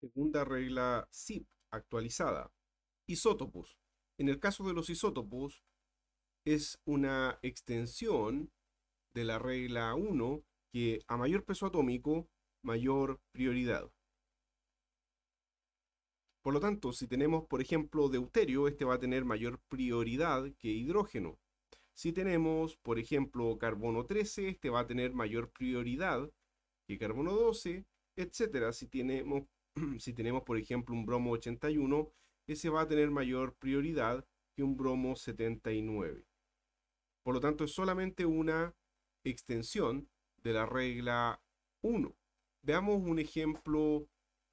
Segunda regla SIP actualizada. Isótopos. En el caso de los isótopos, es una extensión de la regla 1 que a mayor peso atómico, mayor prioridad. Por lo tanto, si tenemos, por ejemplo, deuterio, este va a tener mayor prioridad que hidrógeno. Si tenemos, por ejemplo, carbono 13, este va a tener mayor prioridad que carbono 12, etc. Si tenemos, si tenemos, por ejemplo, un bromo 81, ese va a tener mayor prioridad que un bromo 79. Por lo tanto, es solamente una extensión de la regla 1. Veamos un ejemplo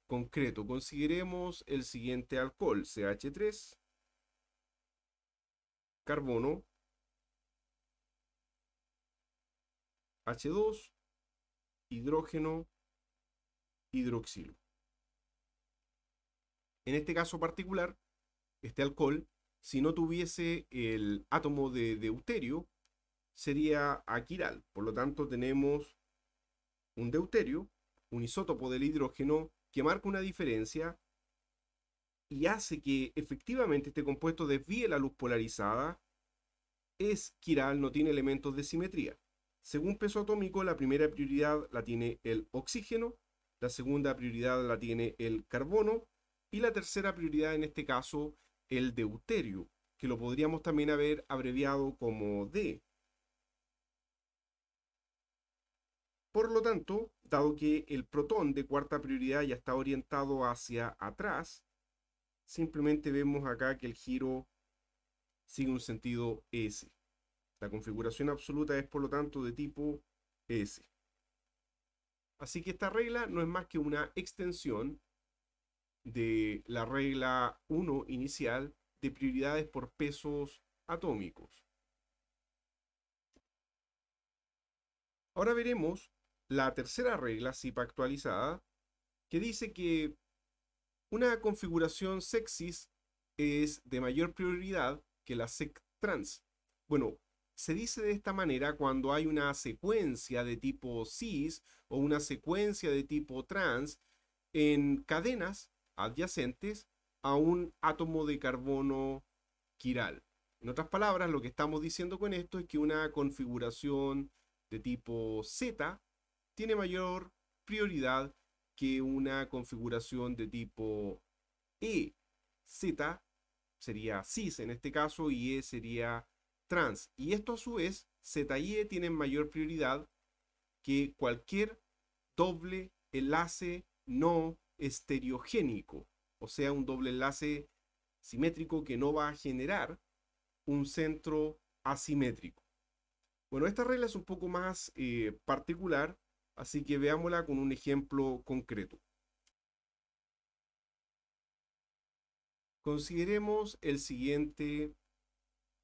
concreto. Consideremos el siguiente alcohol, CH3, carbono, H2, hidrógeno, hidroxilo en este caso particular, este alcohol, si no tuviese el átomo de deuterio, sería aquiral. Por lo tanto, tenemos un deuterio, un isótopo del hidrógeno, que marca una diferencia y hace que efectivamente este compuesto desvíe la luz polarizada, es quiral, no tiene elementos de simetría. Según peso atómico, la primera prioridad la tiene el oxígeno, la segunda prioridad la tiene el carbono y la tercera prioridad en este caso, el deuterio, que lo podríamos también haber abreviado como D. Por lo tanto, dado que el protón de cuarta prioridad ya está orientado hacia atrás, simplemente vemos acá que el giro sigue un sentido S. La configuración absoluta es por lo tanto de tipo S. Así que esta regla no es más que una extensión de la regla 1 inicial de prioridades por pesos atómicos. Ahora veremos la tercera regla SIPA actualizada, que dice que una configuración sexis es de mayor prioridad que la sec trans. Bueno, se dice de esta manera cuando hay una secuencia de tipo cis o una secuencia de tipo trans en cadenas adyacentes a un átomo de carbono quiral. En otras palabras, lo que estamos diciendo con esto es que una configuración de tipo Z tiene mayor prioridad que una configuración de tipo E. Z sería cis en este caso y E sería trans. Y esto a su vez, Z y E tienen mayor prioridad que cualquier doble enlace no estereogénico, o sea, un doble enlace simétrico que no va a generar un centro asimétrico. Bueno, esta regla es un poco más eh, particular, así que veámosla con un ejemplo concreto. Consideremos el siguiente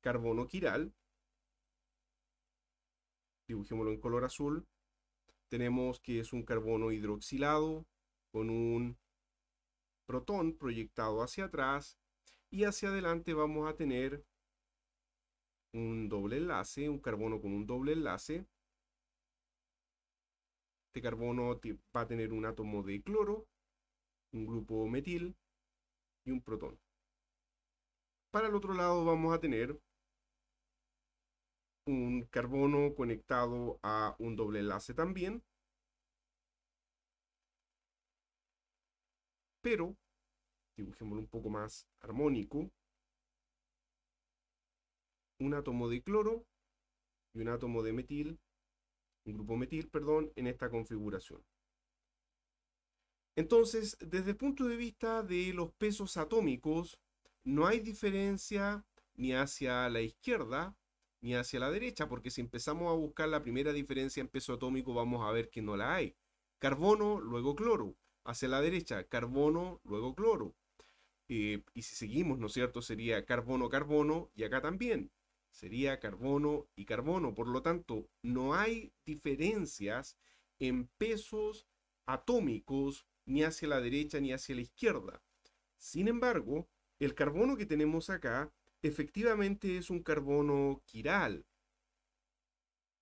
carbono quiral. Dibujémoslo en color azul. Tenemos que es un carbono hidroxilado, con un protón proyectado hacia atrás y hacia adelante vamos a tener un doble enlace, un carbono con un doble enlace. Este carbono va a tener un átomo de cloro, un grupo metil y un protón. Para el otro lado vamos a tener un carbono conectado a un doble enlace también pero dibujémoslo un poco más armónico, un átomo de cloro y un átomo de metil, un grupo metil, perdón, en esta configuración. Entonces, desde el punto de vista de los pesos atómicos, no hay diferencia ni hacia la izquierda ni hacia la derecha, porque si empezamos a buscar la primera diferencia en peso atómico vamos a ver que no la hay. Carbono, luego cloro hacia la derecha, carbono, luego cloro. Eh, y si seguimos, ¿no es cierto? Sería carbono, carbono, y acá también sería carbono y carbono. Por lo tanto, no hay diferencias en pesos atómicos ni hacia la derecha ni hacia la izquierda. Sin embargo, el carbono que tenemos acá efectivamente es un carbono quiral.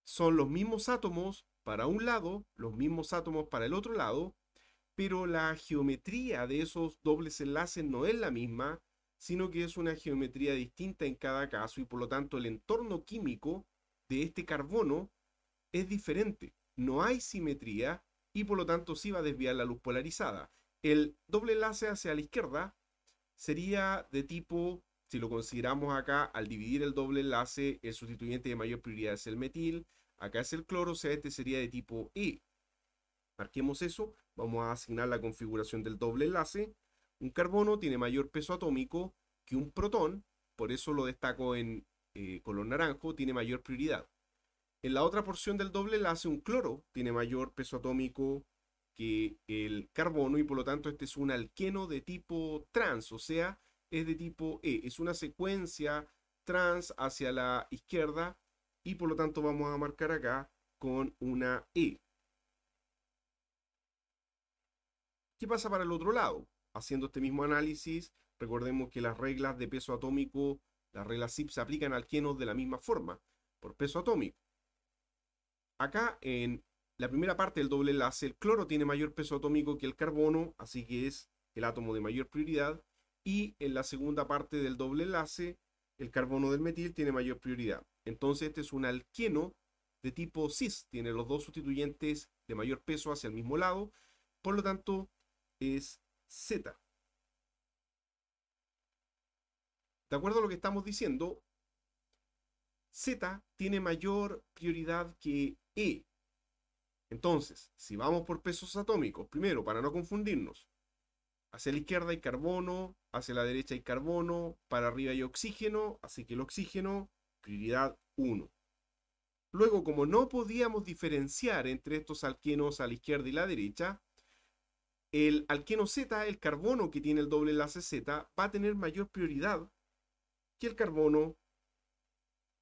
Son los mismos átomos para un lado, los mismos átomos para el otro lado, pero la geometría de esos dobles enlaces no es la misma, sino que es una geometría distinta en cada caso y por lo tanto el entorno químico de este carbono es diferente. No hay simetría y por lo tanto sí va a desviar la luz polarizada. El doble enlace hacia la izquierda sería de tipo, si lo consideramos acá, al dividir el doble enlace, el sustituyente de mayor prioridad es el metil, acá es el cloro, o sea, este sería de tipo E. Marquemos eso. Vamos a asignar la configuración del doble enlace. Un carbono tiene mayor peso atómico que un protón, por eso lo destaco en eh, color naranjo, tiene mayor prioridad. En la otra porción del doble enlace, un cloro tiene mayor peso atómico que el carbono y por lo tanto este es un alqueno de tipo trans, o sea, es de tipo E, es una secuencia trans hacia la izquierda y por lo tanto vamos a marcar acá con una E. ¿Qué pasa para el otro lado? Haciendo este mismo análisis, recordemos que las reglas de peso atómico, las reglas SIP se aplican al alquenos de la misma forma, por peso atómico. Acá en la primera parte del doble enlace, el cloro tiene mayor peso atómico que el carbono, así que es el átomo de mayor prioridad. Y en la segunda parte del doble enlace, el carbono del metil tiene mayor prioridad. Entonces este es un alqueno de tipo cis, tiene los dos sustituyentes de mayor peso hacia el mismo lado. Por lo tanto, es Z. De acuerdo a lo que estamos diciendo, Z tiene mayor prioridad que E. Entonces, si vamos por pesos atómicos, primero, para no confundirnos, hacia la izquierda hay carbono, hacia la derecha hay carbono, para arriba hay oxígeno, así que el oxígeno, prioridad 1. Luego, como no podíamos diferenciar entre estos alquenos a la izquierda y la derecha, el alqueno Z, el carbono que tiene el doble enlace Z, va a tener mayor prioridad que el carbono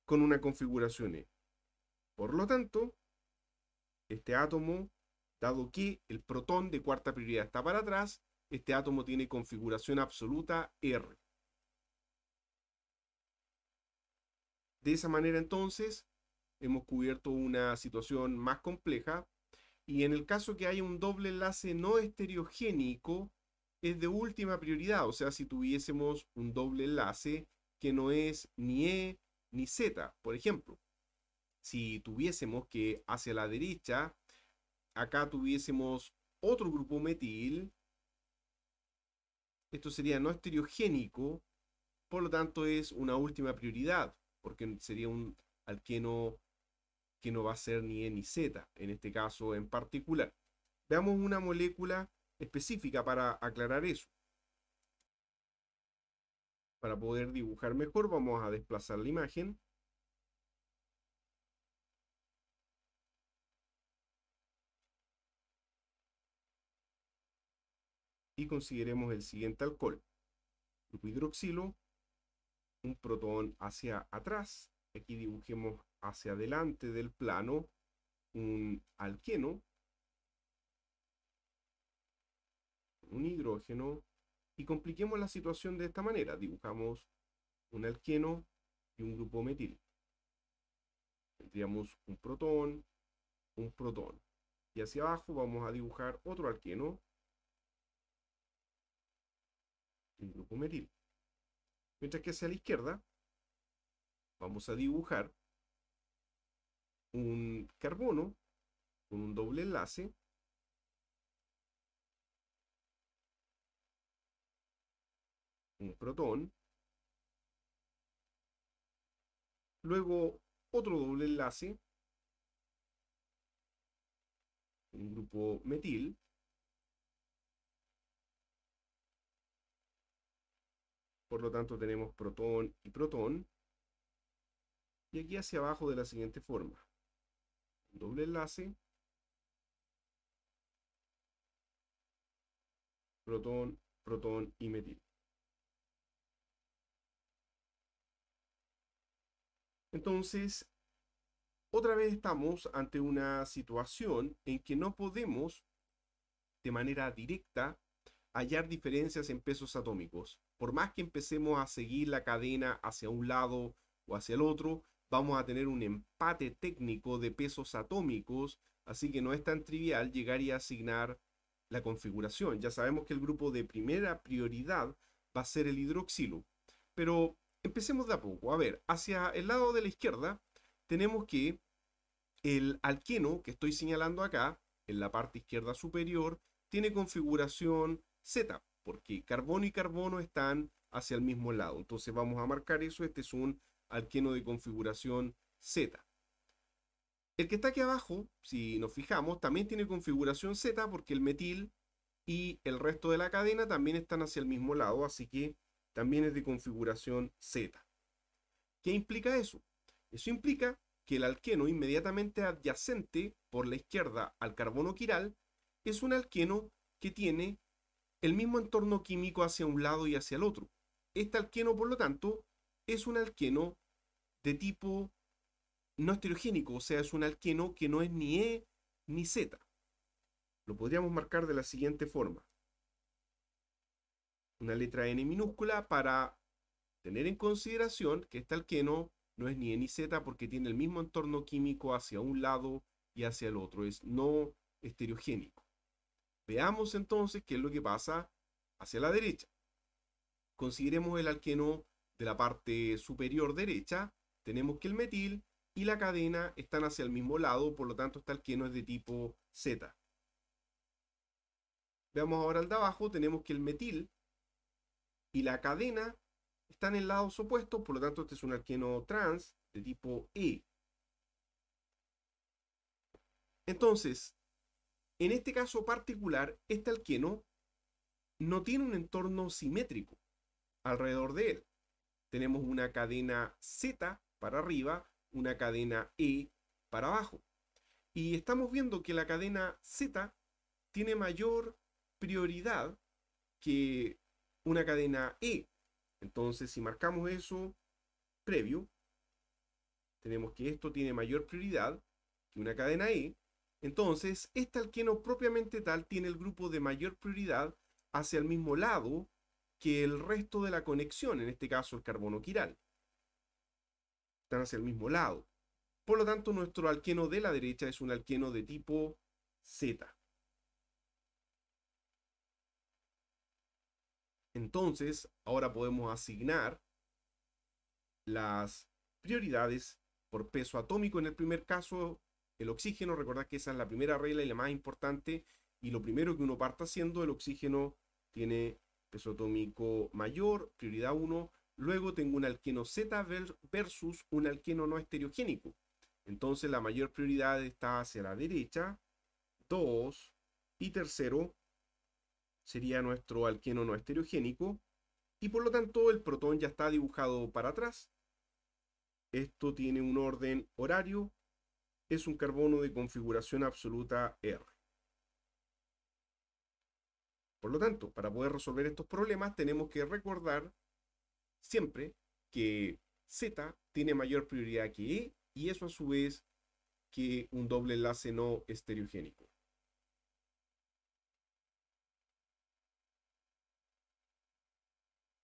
con una configuración E. Por lo tanto, este átomo, dado que el protón de cuarta prioridad está para atrás, este átomo tiene configuración absoluta R. De esa manera entonces hemos cubierto una situación más compleja y en el caso que haya un doble enlace no estereogénico, es de última prioridad. O sea, si tuviésemos un doble enlace que no es ni E ni Z, por ejemplo. Si tuviésemos que hacia la derecha, acá tuviésemos otro grupo metil, esto sería no estereogénico, por lo tanto es una última prioridad, porque sería un alqueno no va a ser ni E ni Z, en este caso en particular. Veamos una molécula específica para aclarar eso. Para poder dibujar mejor, vamos a desplazar la imagen. Y consideremos el siguiente alcohol. hidroxilo, un protón hacia atrás. Aquí dibujemos hacia adelante del plano un alqueno, un hidrógeno, y compliquemos la situación de esta manera. Dibujamos un alqueno y un grupo metil. Tendríamos un protón, un protón. Y hacia abajo vamos a dibujar otro alqueno, Y un grupo metil. Mientras que hacia la izquierda vamos a dibujar un carbono con un doble enlace un protón, luego otro doble enlace, un grupo metil, por lo tanto tenemos protón y protón, y aquí hacia abajo de la siguiente forma doble enlace, protón, protón y metil. Entonces, otra vez estamos ante una situación en que no podemos, de manera directa, hallar diferencias en pesos atómicos. Por más que empecemos a seguir la cadena hacia un lado o hacia el otro, vamos a tener un empate técnico de pesos atómicos, así que no es tan trivial llegar y asignar la configuración. Ya sabemos que el grupo de primera prioridad va a ser el hidroxilo, pero empecemos de a poco. A ver, hacia el lado de la izquierda tenemos que el alqueno que estoy señalando acá, en la parte izquierda superior, tiene configuración Z, porque carbono y carbono están hacia el mismo lado. Entonces vamos a marcar eso, este es un Alqueno de configuración Z. El que está aquí abajo, si nos fijamos, también tiene configuración Z porque el metil y el resto de la cadena también están hacia el mismo lado, así que también es de configuración Z. ¿Qué implica eso? Eso implica que el alqueno inmediatamente adyacente por la izquierda al carbono quiral es un alqueno que tiene el mismo entorno químico hacia un lado y hacia el otro. Este alqueno, por lo tanto, es un alqueno de tipo no estereogénico, o sea, es un alqueno que no es ni E ni Z. Lo podríamos marcar de la siguiente forma. Una letra N minúscula para tener en consideración que este alqueno no es ni E ni Z porque tiene el mismo entorno químico hacia un lado y hacia el otro, es no estereogénico. Veamos entonces qué es lo que pasa hacia la derecha. Consideremos el alqueno de la parte superior derecha, tenemos que el metil y la cadena están hacia el mismo lado, por lo tanto este alqueno es de tipo Z. Veamos ahora al de abajo, tenemos que el metil y la cadena están en lados opuestos, por lo tanto este es un alqueno trans de tipo E. Entonces, en este caso particular, este alqueno no tiene un entorno simétrico alrededor de él tenemos una cadena Z para arriba, una cadena E para abajo. Y estamos viendo que la cadena Z tiene mayor prioridad que una cadena E. Entonces, si marcamos eso previo, tenemos que esto tiene mayor prioridad que una cadena E. Entonces, este alqueno propiamente tal tiene el grupo de mayor prioridad hacia el mismo lado que el resto de la conexión, en este caso el carbono quiral. Están hacia el mismo lado. Por lo tanto, nuestro alqueno de la derecha es un alqueno de tipo Z. Entonces, ahora podemos asignar las prioridades por peso atómico. En el primer caso, el oxígeno, recordad que esa es la primera regla y la más importante. Y lo primero que uno parta haciendo, el oxígeno tiene esotómico mayor, prioridad 1. Luego tengo un alqueno Z versus un alqueno no estereogénico. Entonces la mayor prioridad está hacia la derecha. 2. Y tercero sería nuestro alqueno no estereogénico. Y por lo tanto el protón ya está dibujado para atrás. Esto tiene un orden horario. Es un carbono de configuración absoluta R. Por lo tanto, para poder resolver estos problemas tenemos que recordar siempre que Z tiene mayor prioridad que E y eso a su vez que un doble enlace no estereogénico.